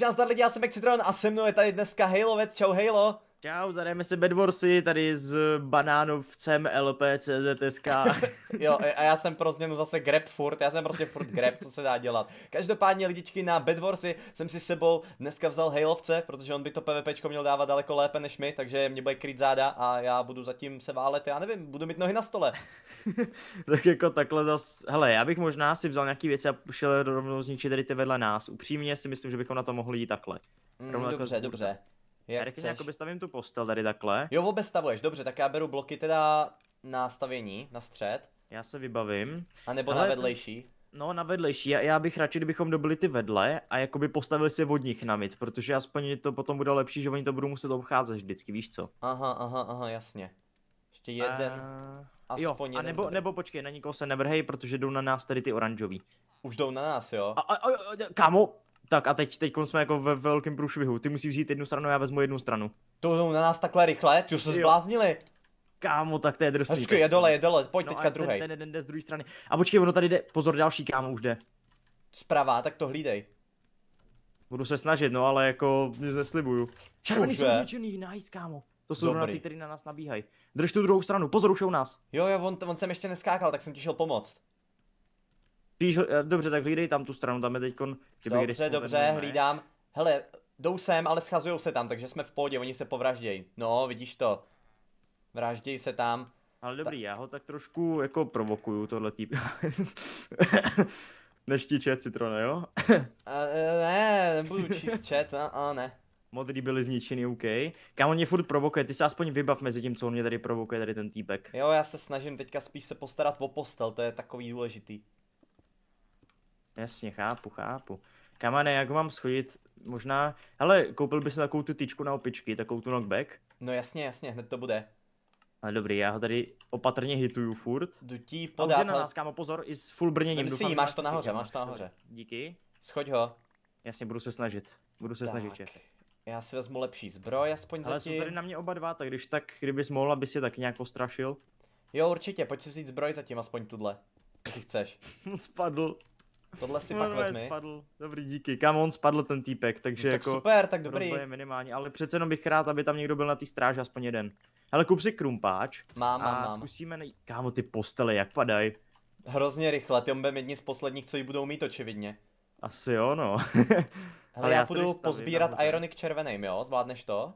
Takže nazdar lidi, já jsem Citron a se mnou je tady dneska Halovec, čau Halo. Čau, zadajeme se Bedworsy tady s banánovcem LPCZSK. jo, a já jsem pro změnu zase grab furt, já jsem prostě furt grab, co se dá dělat. Každopádně lidičky na Bedworsy jsem si sebou dneska vzal Hejlovce, protože on by to PvPčko měl dávat daleko lépe než my, takže mě bude kryt záda a já budu zatím se válet, já nevím, budu mít nohy na stole. tak jako takhle zas, hele, já bych možná si vzal nějaký věci a šel rovnou zničit tady ty vedle nás. Upřímně si myslím, že bychom na to mohli jít takhle. Mm, dobře, jako... dobře. Jak tady chceš. jakoby stavím tu postel tady takhle. Jo, vůbec stavuješ, dobře, tak já beru bloky teda na stavění, na střed. Já se vybavím. A nebo Ale... na vedlejší. No, na vedlejší. Já, já bych radši, kdybychom dobili ty vedle a jakoby postavili si od nich namit, protože aspoň to potom bude lepší, že oni to budou muset obcházet vždycky, víš co? Aha, aha, aha, jasně. Ještě jeden. A... aspoň jo, a nebo, nebo počkej, na nikoho se nevrhej, protože jdou na nás tady ty oranžový. Už jdou na nás, jo? A, a, a, kámo, tak a teď, teď jsme jako ve velkém průšvihu. Ty musíš vzít jednu stranu, já vezmu jednu stranu. To jsou na nás takhle rychle? Ty se zbláznili. Kámo, tak to je drsný. Hezky, je dole, je dole, pojď no teďka druhý. Ten, ten, ten jde z druhé strany. A počkej, ono tady jde, pozor, další kámo už jde. Zprava, tak to hlídej. Budu se snažit, no, ale jako nic neslibuju. Červený jsou zničený, nice, kámo. To jsou na ty, kteří na nás nabíhají. Drž tu druhou stranu, pozor, už nás. Jo, jo, on, on jsem ještě neskákal, tak jsem ti šel pomoct. Blíž, eh, dobře, tak hlídej tam tu stranu, tam je teď kon. Dobře, kdyby dobře, nevíme. hlídám. Hele, jdou sem, ale schazujou se tam, takže jsme v pohodě, oni se povraždějí. No, vidíš to. Vraždějí se tam. Ale dobrý, Ta... já ho tak trošku jako provokuju, tohle týp. Neštíče citrone, jo? a, eh, ne, nebudu číst chat, a, no, a ne. Modrý byly zničený, OK. Kam on mě furt provokuje, ty se aspoň vybav mezi tím, co on mě tady provokuje, tady ten týpek. Jo, já se snažím teďka spíš se postarat o postel, to je takový důležitý. Jasně, chápu, chápu. Kamane, jak mám schodit? Možná, ale koupil bys takovou tu tyčku na opičky, takovou tu knockback? No jasně, jasně, hned to bude. Ale dobrý, já ho tady opatrně hituju furt. Jdu ti podat. Ale... na nás, kámo, pozor, i s full brněním. Doufám, máš to nahoře, máš to nahoře. Díky. Schoď ho. Jasně, budu se snažit. Budu se tak. snažit, čef. Já si vezmu lepší zbroj, aspoň Ale zatím. Ale jsou tady na mě oba dva, tak když tak, kdybys mohl, abys je tak nějak postrašil. Jo, určitě, pojď si vzít zbroj zatím, aspoň tuhle. Když chceš. Spadl. Tohle si no, pak vezmi. Spadl. Dobrý, díky. Kam on spadl ten týpek, takže no, tak jako... super, tak dobrý. je minimální, ale přece jenom bych rád, aby tam někdo byl na té stráži aspoň jeden. Hele, kup si krumpáč. Mám, mám, a mám. zkusíme... Nej... Kámo, ty postele, jak padají? Hrozně rychle, ty on jedni z posledních, co ji budou mít, očividně. Asi jo, no. Hele, ale já, já půjdu pozbírat Ironic červeným, jo? Zvládneš to?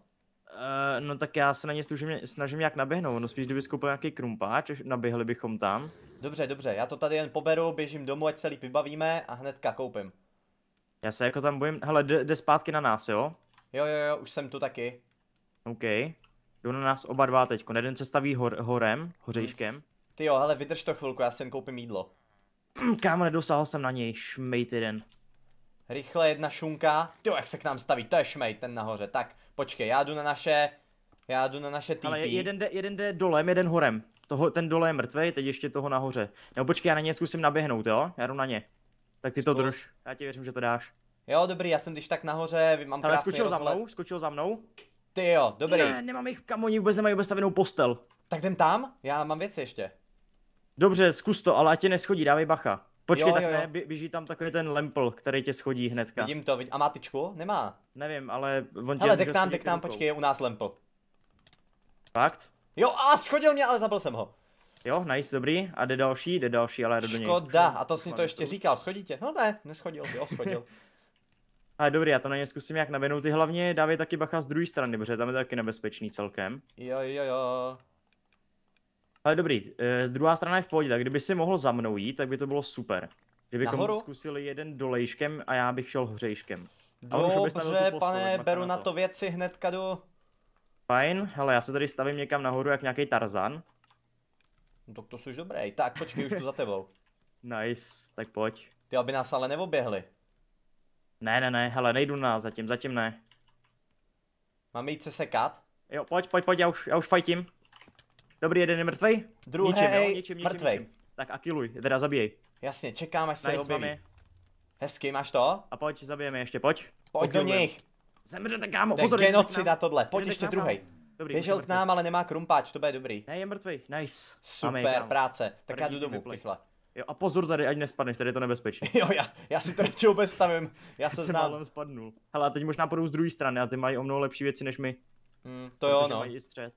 Uh, no tak já se na ně služím, snažím nějak naběhnout, no spíš kdyby koupil nějaký krumpáč, naběhli bychom tam. Dobře, dobře, já to tady jen poberu, běžím domů, ať se líp vybavíme a hnedka koupím. Já se jako tam bojím, hele, jde, zpátky na nás, jo? Jo, jo, jo, už jsem tu taky. OK. Jdu na nás oba dva teď. Jeden se staví hor, horem, hořejškem. Ty jo, hele, vydrž to chvilku, já si jen koupím jídlo. Kámo, nedosáhl jsem na něj, šmejt jeden. Rychle jedna šunka. Ty jak se k nám staví, to je šmej, ten nahoře. Tak, počkej, já jdu na naše, já jdu na naše týpy. Ale jeden jde, jeden jde dolem, jeden horem. Toho, ten dole je mrtvý, teď ještě toho nahoře. Nebo počkej, já na ně zkusím naběhnout, jo? Já jdu na ně. Tak ty to drž, já ti věřím, že to dáš. Jo, dobrý, já jsem když tak nahoře, mám Ale skočil za mnou, skočil za mnou. Ty jo, dobrý. Ne, nemám jich kam, oni vůbec nemají obestavenou postel. Tak jdem tam, já mám věci ještě. Dobře, zkus to, ale ať tě neschodí, dávej bacha. Počkej, jo, tak jo, jo. ne, běží tam takový ten lempl, který tě schodí hnedka. Vidím to, vidím. A má tyčku? Nemá. Nevím, ale on tě Hele, dek nám, dek nám, počkej, je u nás lempl. Fakt? Jo, a schodil mě, ale zabil jsem ho. Jo, nice, dobrý. A jde další, jde další, ale do něj. Škoda, a to jsi to ještě říkal, schodí tě. No ne, neschodil, jo, schodil. Ale dobrý, já to na ně zkusím jak naběhnout. Ty hlavně dávej taky bacha z druhé strany, protože tam je to taky nebezpečný celkem. Jo, jo, jo. Ale dobrý, eh, z druhá strana je v pohodě, tak kdyby si mohl za mnou jít, tak by to bylo super. Kdybychom Nahoru? zkusili jeden dolejškem a já bych šel hřejškem. Dobře, no, pane, beru na to věci hnedka jdu. Fajn, hele, já se tady stavím někam nahoru jak nějaký Tarzan. No tak to jsi dobrý, tak počkej, už tu za tebou. nice, tak pojď. Ty, aby nás ale neoběhli. Ne, ne, ne, hele, nejdu na zatím, zatím ne. Máme jít se sekat? Jo, pojď, pojď, pojď, já už, já už fajtím. Dobrý, jeden je mrtvej? Druhý ničem, jo? mrtvej. Tak a killuj, teda zabijej. Jasně, čekám, až se nice, objeví. Mami. Hezky, máš to? A pojď, zabijeme ještě, pojď. Pojď Pokilujeme. do nich. Zemřete, kámo, pozor. To je na tohle, pojď ještě druhý. Dobrý, Běžel k nám, ale nemá krumpáč, to bude dobrý. Ne, je mrtvej, nice. Super práce, tak já jdu domů, rychle. Jo, a pozor tady, ať nespadneš, tady je to nebezpečné. jo, já, já si to radši vůbec stavím, já se znám. Já spadnul. Hele, a teď možná půjdu z druhé strany a ty mají o mnoho lepší věci než my. Hmm, to jo, no. mají střed.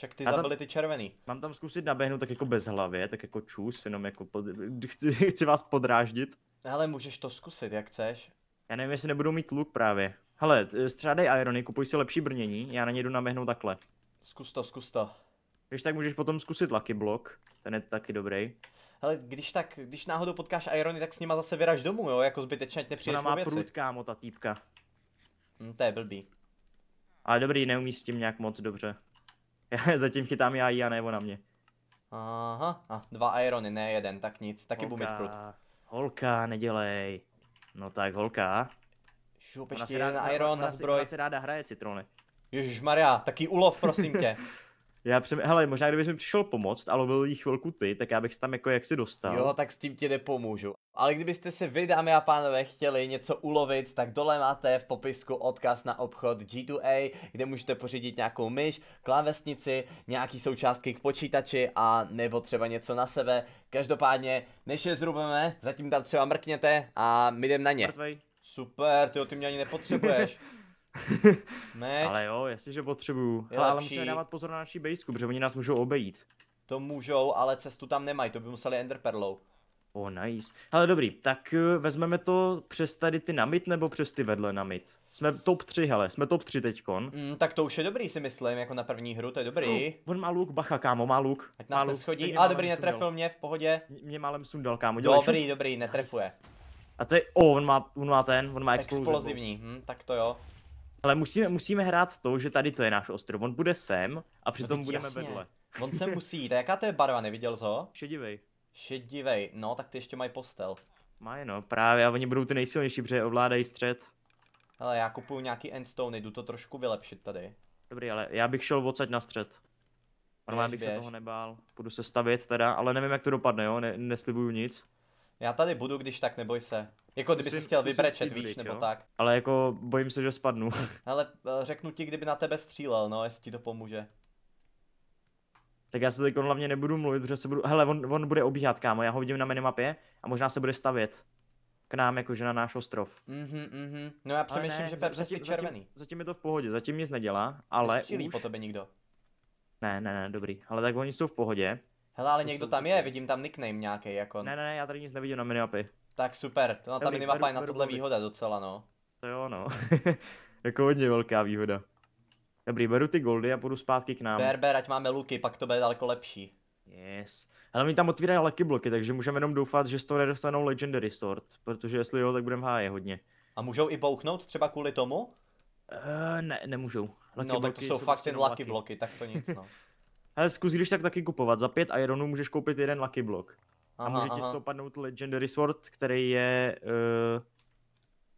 Však ty tam, zabili ty červený. Mám tam zkusit naběhnout tak jako bez hlavě, tak jako čus, jenom jako pod, chci, chci vás podráždit. Ale můžeš to zkusit, jak chceš. Já nevím, jestli nebudu mít luk právě. Hele, střádej irony, kupuj si lepší brnění, já na ně jdu naběhnout takhle. Zkus to, zkus to. Když tak můžeš potom zkusit Lucky Block, ten je taky dobrý. Hele, když tak, když náhodou potkáš Irony, tak s nima zase vyraž domů, jo, jako zbytečně, ať nepřijdeš Ona má věci. průd, kámo, ta týpka. Hmm, to je blbý. Ale dobrý, neumí s tím nějak moc dobře. Zatím chytám já jí a nebo na mě. Aha, a dva Irony, ne jeden, tak nic, taky mít prut. Holka, nedělej. No tak, holka. Šup, ještě jeden Iron na zbroj. Ona se ráda hraje, Citrony. Ježíš Maria, taký ulov, prosím tě. Já přem... Hele, možná kdybys mi přišel pomoct a lovil jí chvilku ty, tak já bych se tam jako jaksi dostal. Jo, tak s tím ti nepomůžu. Ale kdybyste si vy, dámy a pánové, chtěli něco ulovit, tak dole máte v popisku odkaz na obchod G2A, kde můžete pořídit nějakou myš, klávesnici, nějaký součástky k počítači a nebo třeba něco na sebe. Každopádně, než je zrubeme, zatím tam třeba mrkněte a my jdem na ně. Mrtvej. Super, ty ty mě ani nepotřebuješ. Meč. Ale jo, jestliže potřebuju. Je ale, ale musíme dávat pozor na naší bejsku, protože oni nás můžou obejít. To můžou, ale cestu tam nemají, to by museli enderperlou. O, oh, nice. Ale dobrý, tak eh, vezmeme to přes tady ty namit nebo přes ty vedle namit? Jsme top 3, hele, jsme top 3 teďkon. Mm, tak to už je dobrý, si myslím, jako na první hru, to je dobrý. No, on má luk, bacha, kámo, má luk. Ať nás schodí. A dobrý, netrefil mě, v pohodě. Mě, mě málem sundal, kámo. Dělej, dobrý, šup. dobrý, netrefuje. Nice. A to je, o, oh, on má, on má ten, on má explozi. explozivní. Hm, tak to jo. Ale musíme, musíme hrát to, že tady to je náš ostrov. On bude sem a no přitom no, budeme jasně. vedle. On se musí jít. jaká to je barva, neviděl jsi ho? Šedivej. Šedivej, no tak ty ještě mají postel. Mají no, právě a oni budou ty nejsilnější, protože ovládají střed. Ale já kupuju nějaký endstone, jdu to trošku vylepšit tady. Dobrý, ale já bych šel odsaď na střed. Normálně bych běž. se toho nebál. Půjdu se stavit teda, ale nevím jak to dopadne, jo, ne, neslibuju nic. Já tady budu, když tak, neboj se. Jako kdyby si chtěl vybrečet, víš, nebo jo? tak. Ale jako bojím se, že spadnu. Ale eh, řeknu ti, kdyby na tebe střílel, no, jestli ti to pomůže. Tak já se teď hlavně nebudu mluvit, protože se budu... Hele, on, on bude obíhat, kámo, já ho vidím na minimapě a možná se bude stavět k nám, jakože na náš ostrov. Mhm, mm mhm. Mm no já přemýšlím, že Pepřes ty červený. Zatím, zatím je to v pohodě, zatím nic nedělá, ale Nestřílí už... po tebe nikdo. Ne, ne, ne, dobrý. Ale tak oni jsou v pohodě. Hele, ale to někdo tam je, tady. vidím tam nickname nějaký jako. Ne, ne, ne, já tady nic nevidím na minimapy. Tak super, to, na ta minimapa je na tohle výhoda docela, no. To jo, no. jako hodně velká výhoda. Dobrý, beru ty goldy a půjdu zpátky k nám. Ber, ber, ať máme luky, pak to bude daleko lepší. Yes. Ale mi tam otvírají lucky bloky, takže můžeme jenom doufat, že z toho nedostanou Legendary sort, protože jestli jo, tak budeme háje hodně. A můžou i bouchnout třeba kvůli tomu? Uh, ne, nemůžou. Lucky no, tak to jsou fakt ty prostě lucky, lucky bloky, tak to nic, no. Hele, zkus když tak taky kupovat. Za pět Ironů můžeš koupit jeden Lucky Block. Aha, a může ti z toho padnout Legendary Sword, který je... Uh,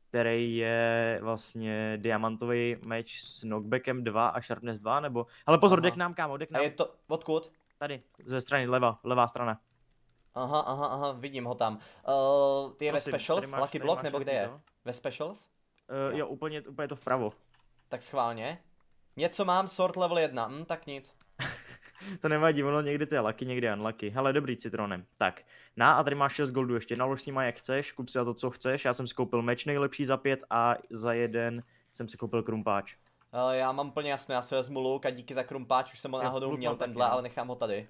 který je vlastně diamantový meč s knockbackem 2 a sharpness 2, nebo... Ale pozor, aha. jde nám, kámo, jde nám. A je to... Odkud? Tady, ze strany, leva, levá strana. Aha, aha, aha, vidím ho tam. Uh, ty je Prosím, ve Specials, máš, Lucky Block, nebo kde je? Do? Ve Specials? Uh, Jo, úplně, úplně to vpravo. Tak schválně. Něco mám, sort level 1, hm, tak nic to nevadí, ono někdy to je lucky, někdy unlucky. Hele, dobrý citronem. Tak, na a tady máš 6 goldů ještě, nalož s nima jak chceš, kup si to, co chceš. Já jsem si koupil meč nejlepší za 5 a za jeden jsem si koupil krumpáč. Ale eh, já mám plně jasné, já si vezmu luk a díky za krumpáč, už jsem ho já náhodou měl tenhle, ale no. nechám ho tady.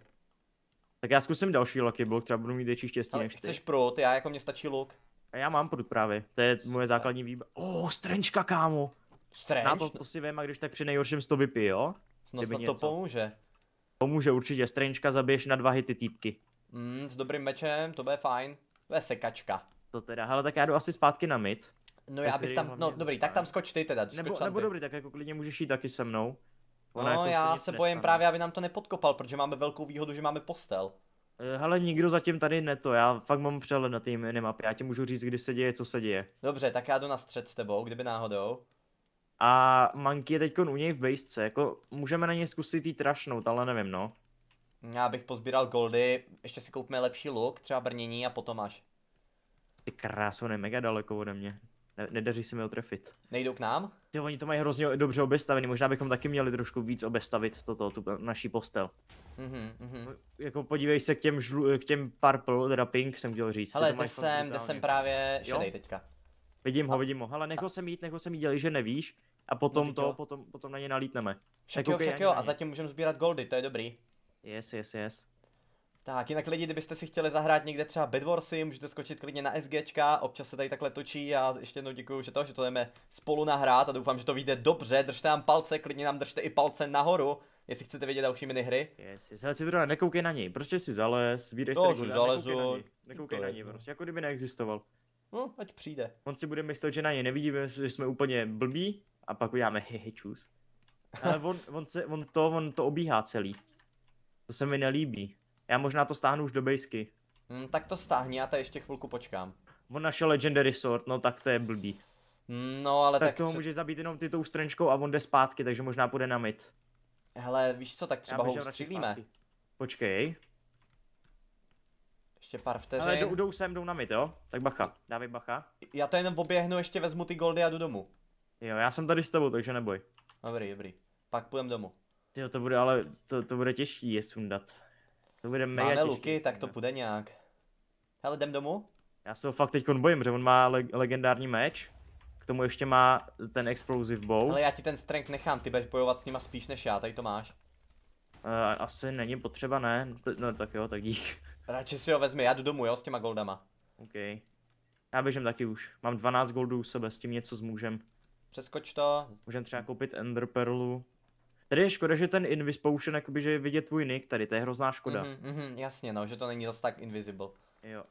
Tak já zkusím další lucky block, třeba budu mít větší štěstí ale než ty. prut, já jako mě stačí luk. A já mám prut právě, to je moje základní výba. Oh, strenčka kámo. Strange? Na to, to si vím, a když tak při nejhorším z to vypiju, jo? No to pomůže. Pomůže určitě, Strange'ka zabiješ na dva hity týpky. Mm, s dobrým mečem, to bude fajn. To je sekačka. To teda, Ale tak já jdu asi zpátky na mid. No já bych tam, no dobrý, tak tam skoč ty teda. Nebo, nebo ty. dobrý, tak jako klidně můžeš jít taky se mnou. Ona no jako já se, se bojím právě, aby nám to nepodkopal, protože máme velkou výhodu, že máme postel. Eh, hele, nikdo zatím tady neto, já fakt mám přehled na té minimapy, já ti můžu říct, kdy se děje, co se děje. Dobře, tak já jdu na střed s tebou, kdyby náhodou. A Monkey je teď u něj v bejsce, jako můžeme na něj zkusit jít rašnout, ale nevím no. Já bych pozbíral goldy, ještě si koupíme lepší look, třeba brnění a potom až. Ty krásou, nejme mega daleko ode mě. Ne- nedaří se mi otrefit. Nejdou k nám? Ty, oni to mají hrozně dobře obestavený, možná bychom taky měli trošku víc obestavit toto, tu naší postel. mm mhm. mm Jako podívej se k těm, žlu- k těm purple, teda pink jsem chtěl říct. Ale jde sem, jde sem právě šedej jo? teďka. Vidím ho, vidím ho. Ale nech ho sem jít, nech ho sem jít, dělej, že nevíš. A potom no, to, jo. potom, potom na ně nalítneme. Však jo, však jo, a zatím můžeme sbírat goldy, to je dobrý. Yes, yes, yes. Tak, jinak lidi, kdybyste si chtěli zahrát někde třeba Bedwarsy, můžete skočit klidně na SGčka, občas se tady takhle točí a ještě jednou děkuju, že to, že to jdeme spolu nahrát a doufám, že to vyjde dobře, držte nám palce, klidně nám držte i palce nahoru, jestli chcete vidět další minihry. Yes, yes, ale si to nekoukej na něj, prostě si zalez, vyjdeš no, si zalezu, nekoukej na něj, nekoukej na něj prostě, jako kdyby neexistoval. No, ať přijde. On si bude myslet, že na ně nevidíme, že jsme úplně blbí a pak uděláme hehe čus. Ale on, on, se, on, to, on to obíhá celý. To se mi nelíbí. Já možná to stáhnu už do bejsky. Hmm, tak to stáhni, já tady ještě chvilku počkám. On našel Legendary Sword, no tak to je blbý. Hm, no, ale tak... tak toho může zabít jenom ty tou strančkou a on jde zpátky, takže možná půjde na mid. Hele, víš co, tak třeba ho střílíme. Počkej. Ještě pár vteřin. Ale jdou, sem, jdou na mid, jo? Tak bacha, dávej bacha. Já to jenom oběhnu, ještě vezmu ty goldy a jdu domů. Jo, já jsem tady s tebou, takže neboj. Dobrý, dobrý. Pak půjdem domů. Jo, to bude ale, to, to bude těžší je sundat. To bude mega Máme luky, tak to půjde nějak. Hele, jdem domů? Já se ho fakt teď bojím, že on má le- legendární meč. K tomu ještě má ten explosive bow. Ale já ti ten strength nechám, ty budeš bojovat s nima spíš než já, tady to máš. Uh, asi není potřeba, ne? T- no tak jo, tak dík. Radši si ho vezmi, já jdu domů, jo, s těma goldama. OK. Já běžím taky už. Mám 12 goldů u sebe, s tím něco zmůžem. Přeskoč to. Můžem třeba koupit Ender Perlu. Tady je škoda, že ten Invis Potion, jakoby, že je vidět tvůj nick tady, to je hrozná škoda. Mhm, mm hmm jasně no, že to není zase tak invisible. Jo.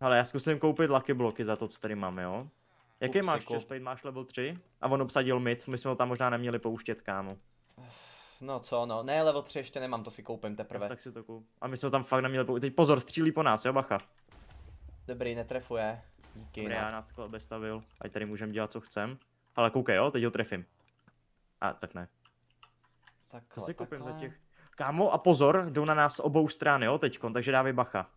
Ale já zkusím koupit Lucky Bloky za to, co tady máme, jo? Jaký Upsiku. máš chestplate? Máš level 3? A on obsadil mid, my jsme ho tam možná neměli pouštět, kámo. Uf no co, no, ne, level 3 ještě nemám, to si koupím teprve. No, tak si to koup. A my jsme tam fakt neměli, teď pozor, střílí po nás, jo, bacha. Dobrý, netrefuje. Díky. Dobrý, já nás takhle obestavil, ať tady můžeme dělat, co chcem. Ale koukej, jo, teď ho trefím. A tak ne. Tak co si koupím takhle. za těch? Kámo, a pozor, jdou na nás obou stran, jo, teď, takže dávej bacha.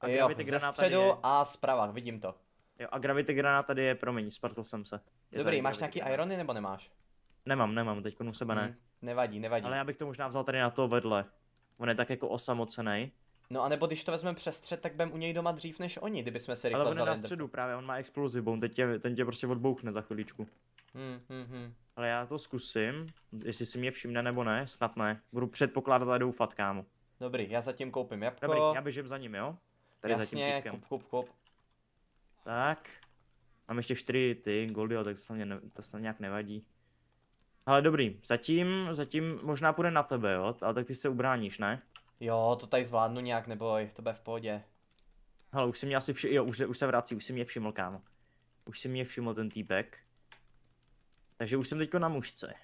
A jo, ze středu je... a zprava, vidím to. Jo, a gravity granát tady je, promiň, spartl jsem se. Je Dobrý, máš nějaký granát. irony nebo nemáš? Nemám, nemám, teď u sebe ne. Hmm, nevadí, nevadí. Ale já bych to možná vzal tady na to vedle. On je tak jako osamocený. No a nebo když to vezmeme přes střed, tak bym u něj doma dřív než oni, kdyby jsme se rychle Ale on je na středu právě, on má explozi bomb, teď tě, ten tě prostě odbouchne za chvíličku. Hmm, hmm, hmm. Ale já to zkusím, jestli si mě všimne nebo ne, snad ne. Budu předpokládat a doufat, kámo. Dobrý, já zatím koupím jabko. Dobrý, já běžím za ním, jo? Tady Jasně, koup, koup. kup, kup, kup. Tak. Mám ještě čtyři ty goldy, tak to snad, ne, to mě nějak nevadí. Ale dobrý, zatím, zatím možná půjde na tebe, jo? Ale tak ty se ubráníš, ne? Jo, to tady zvládnu nějak, neboj, to bude v pohodě. Hele, už si mě asi vši... jo, už, už se vrací, už si mě všiml, kámo. Už si mě všiml ten týpek. Takže už jsem teďko na mužce.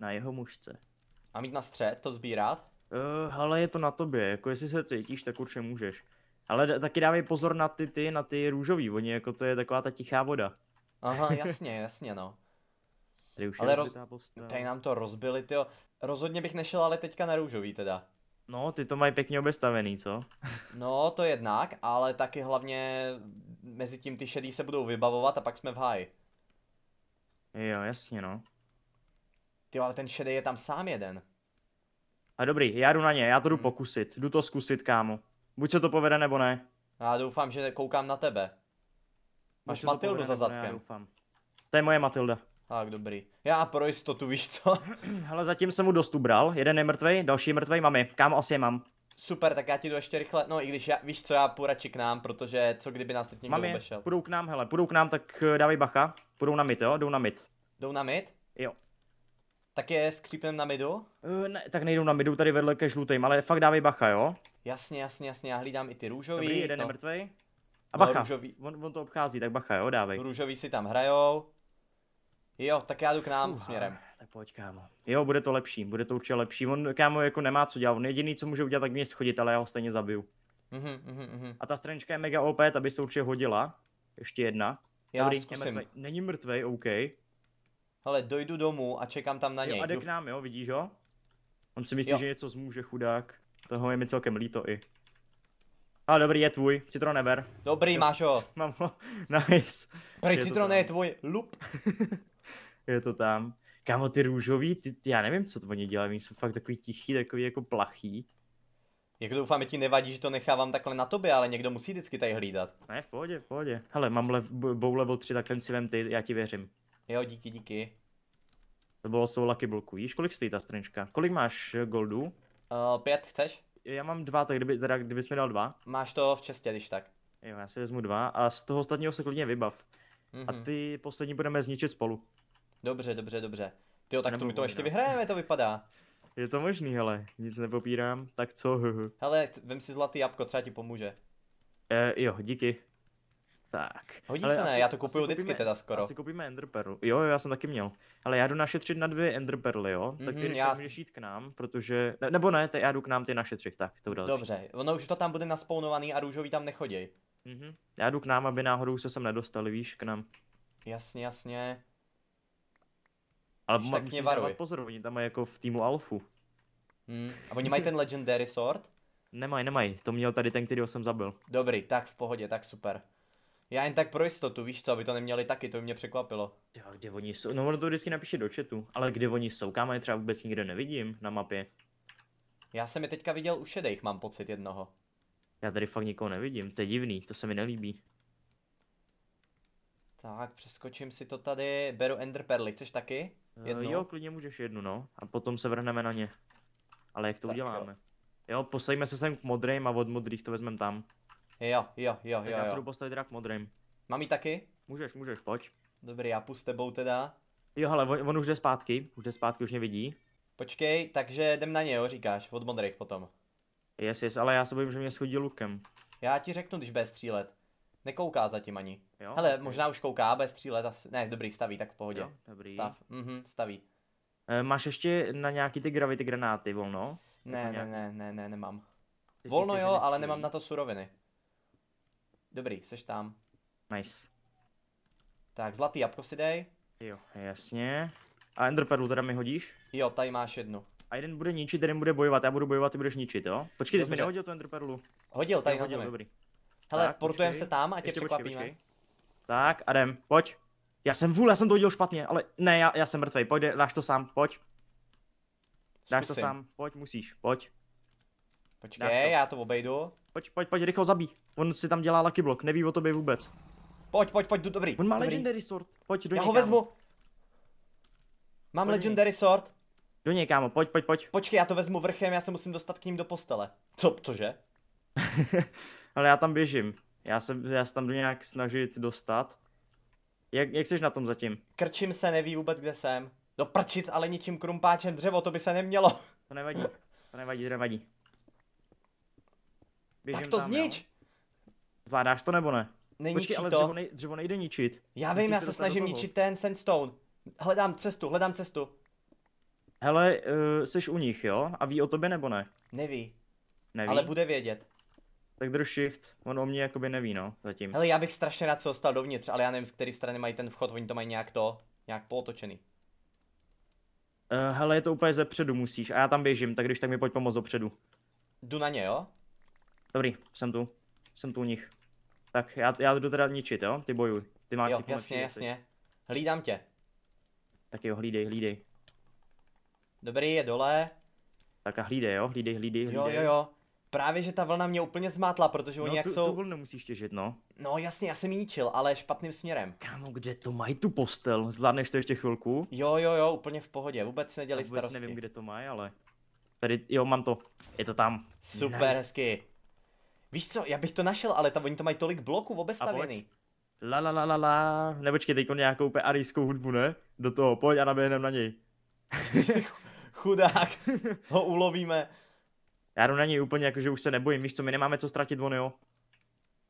Na jeho mužce. A mít na střed, to sbírat? Uh, eh, ale je to na tobě, jako jestli se cítíš, tak určitě můžeš. Ale taky dávej pozor na ty, ty, na ty růžový, oni jako to je taková ta tichá voda. Aha, jasně, jasně no. Tady už ale je roz... postava. Tady nám to rozbili, tyjo. Rozhodně bych nešel ale teďka na růžový teda. No, ty to mají pěkně obestavený, co? no, to jednak, ale taky hlavně mezi tím ty šedý se budou vybavovat a pak jsme v háji. Jo, jasně no. Ty ale ten šedý je tam sám jeden. A dobrý, já jdu na ně, já to jdu hmm. pokusit. Jdu to zkusit, kámo. Buď se to povede, nebo ne. Já doufám, že koukám na tebe. Máš Matildu za zadkem. To je moje Matilda. Tak dobrý. Já pro jistotu, víš co? Hele, zatím jsem mu dost ubral. Jeden je mrtvej, další je mrtvej mami. kam asi je mám. Super, tak já ti jdu ještě rychle, no i když já, víš co, já půjdu radši k nám, protože co kdyby nás teď někdo Mami, obešel. půjdou k nám, hele, půjdou k nám, tak eh, dávej bacha, půjdou na mid, jo, jdou na mid. Jdou na mid? Jo. Tak je skřípnem na midu? Uh, ne, tak nejdou na midu, tady vedle ke žlutým, ale fakt dávej bacha, jo? Jasně, jasně, jasně, já hlídám i ty růžový. Dobrý, jeden no. je mrtvej. A no, bacha, no, růžový. On, on, to obchází, tak bacha, jo, dávej. Růžový si tam hrajou, Jo, tak já jdu k nám Fuh, směrem. Tak pojď, kámo. Jo, bude to lepší, bude to určitě lepší. On, kámo, jako nemá co dělat. On jediný, co může udělat, tak mě schodit, ale já ho stejně zabiju. Mm-hmm, mm-hmm. A ta stranička je mega OP, ta by se určitě hodila. Ještě jedna. Já Dobrý, zkusím. Je mrtvej. Není mrtvej, OK. Hele, dojdu domů a čekám tam na něj. Jo, a jde k nám, jo, vidíš jo? On si myslí, jo. že něco zmůže, chudák. Toho je mi celkem líto i. Ale dobrý, je tvůj, Citron never. Dobrý, jo. máš ho. Mám ho, nice. Prej, Citron je tvůj, lup. je to tam. Kámo, ty růžový, ty, ty, já nevím, co to oni dělají, jsou fakt takový tichý, takový jako plachý. Jako doufám, že ti nevadí, že to nechávám takhle na tobě, ale někdo musí vždycky tady hlídat. Ne, v pohodě, v pohodě. Hele, mám lev, bow level 3, takhle si vem ty, já ti věřím. Jo, díky, díky. To bylo s tou Lucky Bloku. Víš, kolik stojí ta strnička? Kolik máš eh, goldů? Uh, pět chceš? Já mám dva, tak kdyby, teda, kdybys mi dal dva. Máš to v čestě, když tak. Jo, já si vezmu dva a z toho ostatního se klidně vybav. Mm-hmm. A mhm. ty poslední budeme zničit spolu. Dobře, dobře, dobře. Ty tak to my to ještě vyhrajeme, to vypadá. Je to možný, hele, nic nepopírám, tak co? Hele, vem si zlatý jabko, třeba ti pomůže. E, jo, díky. Tak. Hodí ale se asi, ne, já to kupuju vždycky kupíme, teda skoro. Asi koupíme enderperl. Jo, jo, já jsem taky měl. Ale já jdu našetřit na dvě enderperly, jo? Tak mhm, ty mm-hmm, já... můžeš jít k nám, protože... Ne, nebo ne, te, já jdu k nám ty našetřit, tak to bude Dobře, lepší. ono už to tam bude naspounovaný a růžový tam nechodí. Mm-hmm. Já jdu k nám, aby náhodou se sem nedostali, víš, k nám. Jasně, jasně. Ale Když tak mě varuj. pozor, oni tam mají jako v týmu Alfu. Hmm. A oni mají ten Legendary Sword? Nemají, nemají. To měl tady ten, který jsem zabil. Dobrý, tak v pohodě, tak super. Já jen tak pro jistotu, víš co, aby to neměli taky, to by mě překvapilo. Jo, kde oni jsou? No ono to vždycky napíše do chatu, ale kde oni jsou? Kámo je třeba vůbec nikde nevidím na mapě. Já jsem je teďka viděl u šedejch, mám pocit jednoho. Já tady fakt nikoho nevidím, to je divný, to se mi nelíbí. Tak, přeskočím si to tady, beru Ender Perly, chceš taky? Eh, jednu? jo, klidně můžeš jednu, no. A potom se vrhneme na ně. Ale jak to tak uděláme? Jo, jo postavíme se sem k modrým a od modrých to vezmeme tam. Jo, jo, jo, tak jo. já se jdu postavit teda k modrým. Mám jí taky? Můžeš, můžeš, pojď. Dobrý, já půjdu s tebou teda. Jo, ale on, on už jde zpátky, už jde zpátky, už mě vidí. Počkej, takže jdem na ně, jo, říkáš, od modrých potom. Jest, jest, ale já se bojím, že mě schodí lukem. Já ti řeknu, když bude střílet. Nekouká zatím ani. Jo? Hele, okay. možná už kouká, bez tří let asi. Ne, dobrý, staví, tak v pohodě. Jo, dobrý. Stav. Mhm, staví. E, máš ještě na nějaký ty gravity granáty volno? Ne, ne, ne, ne, ne, nemám. Ty volno jo, ale nemám na to suroviny. Dobrý, seš tam. Nice. Tak, zlatý jabko si dej. Jo, jasně. A Enderperlu teda mi hodíš? Jo, tady máš jednu. A jeden bude ničit, jeden bude bojovat, já budu bojovat, ty budeš ničit, jo? Počkej, ty jsi mi nehodil tu Enderperlu. Hodil, tady hodil, dobrý. Hele, portujeme se tam a tě překvapíme. Počkej, počkej. Tak, Adam, pojď. Já jsem vůl, já jsem to udělal špatně, ale ne, já, já jsem mrtvej, pojď, dáš to sám, pojď. Dáš Zkusím. to sám, pojď, musíš, pojď. Počkej, to. já to obejdu. Pojď, pojď, pojď, rychle zabí. On si tam dělá lucky block, neví o tobě vůbec. Pojď, pojď, pojď, jdu, dobrý. On má dobrý. legendary sword, pojď do Já něj, ho vezmu. Mám pojď legendary sword. Do něj, kámo, pojď, pojď, pojď. Počkej, já to vezmu vrchem, já se musím dostat k ním do postele. Co, cože? ale já tam běžím. Já se, já se tam jdu nějak snažit dostat. Jak, jak jsi na tom zatím? Krčím se, neví vůbec, kde jsem. Do prčic, ale ničím krumpáčem dřevo, to by se nemělo. To nevadí, to nevadí, to nevadí. Běžím tak to tam, znič! Jo? Zvládáš to nebo ne? Neničí Počkej, ale to. Dřevo, nej, dřevo nejde ničit. Já vím, já se snažím ničit ten sandstone. Hledám cestu, hledám cestu. Hele, uh, jsi u nich, jo? A ví o tobě nebo ne? Neví. Neví? Ale bude vědět tak drž shift, on o mě jakoby neví, no, zatím. Hele, já bych strašně rád se dostal dovnitř, ale já nevím, z které strany mají ten vchod, oni to mají nějak to, nějak pootočený. Uh, hele, je to úplně ze předu musíš a já tam běžím, tak když tak mi pojď pomoct dopředu. Jdu na ně, jo? Dobrý, jsem tu. Jsem tu u nich. Tak já, já jdu teda ničit, jo? Ty bojuj. Ty máš jo, ty jasně, jasně. Hlídám tě. Tak jo, hlídej, hlídej. Dobrý, je dole. Tak a hlídej, jo? Hlídej, hlídej, hlídej. Jo, jo, jo. Právě, že ta vlna mě úplně zmátla, protože oni no, jak tu, jsou... tu vlnu musíš těžit, no. No jasně, já jsem ji ničil, ale špatným směrem. Kámo, kde to mají tu postel? Zvládneš to ještě chvilku? Jo, jo, jo, úplně v pohodě, vůbec nedělej já vůbec starosti. nevím, kde to mají, ale... Tady, jo, mám to. Je to tam. Super, nice. hezky. Víš co, já bych to našel, ale tam oni to mají tolik bloků obestavěný. La la la la la, nebočkej, teďko nějakou úplně arijskou hudbu, ne? Do toho, pojď a naběhnem na něj. Chudák, ho ulovíme. Já jdu na něj úplně jako, že už se nebojím, víš co, my nemáme co ztratit, on jo.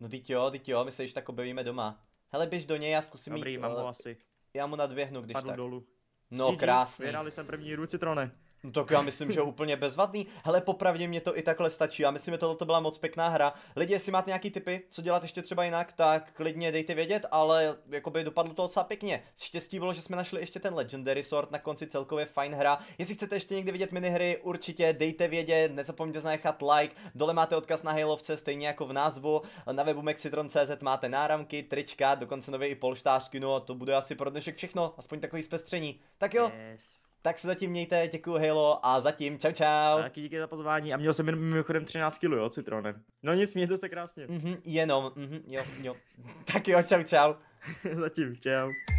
No teď jo, teď jo, my se již tak objevíme doma. Hele, běž do něj, já zkusím Dobrý, jít, mám ho eh, asi. Já mu nadběhnu, když Padl tak. dolů. No, GG, krásný. Vyhráli jsme první ruci, Trone. No tak já myslím, že úplně bezvadný. Hele, popravdě mě to i takhle stačí. Já myslím, že tohle byla moc pěkná hra. Lidi, jestli máte nějaký tipy, co dělat ještě třeba jinak, tak klidně dejte vědět, ale jakoby dopadlo to docela pěkně. Štěstí bylo, že jsme našli ještě ten Legendary Sword na konci celkově fajn hra. Jestli chcete ještě někdy vidět minihry, určitě dejte vědět, nezapomeňte zanechat like, dole máte odkaz na Halovce, stejně jako v názvu. Na webu Mexitron.cz máte náramky, trička, dokonce nové i polštářky, no a to bude asi pro dnešek všechno, aspoň takový zpestření. Tak jo. Yes. Tak se zatím mějte, děkuji Halo a zatím čau čau. Taky díky za pozvání a měl jsem jenom mimochodem 13 kg, jo, citronem. No nic, mějte se krásně. Mhm, jenom, mhm, jo, jo. tak jo, čau čau. zatím, čau.